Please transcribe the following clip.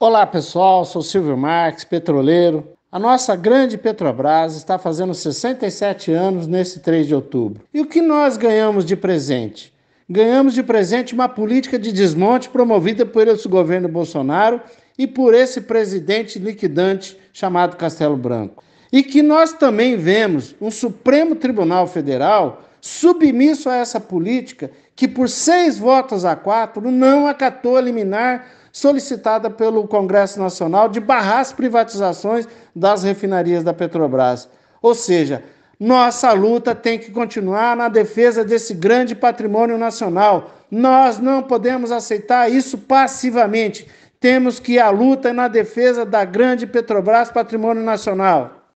Olá pessoal, sou Silvio Marques, petroleiro. A nossa grande Petrobras está fazendo 67 anos nesse 3 de outubro. E o que nós ganhamos de presente? Ganhamos de presente uma política de desmonte promovida por esse governo Bolsonaro e por esse presidente liquidante chamado Castelo Branco. E que nós também vemos um Supremo Tribunal Federal submisso a essa política, que por seis votos a quatro não acatou a liminar solicitada pelo Congresso Nacional de barrar as privatizações das refinarias da Petrobras. Ou seja, nossa luta tem que continuar na defesa desse grande patrimônio nacional. Nós não podemos aceitar isso passivamente. Temos que ir à luta na defesa da grande Petrobras Patrimônio Nacional.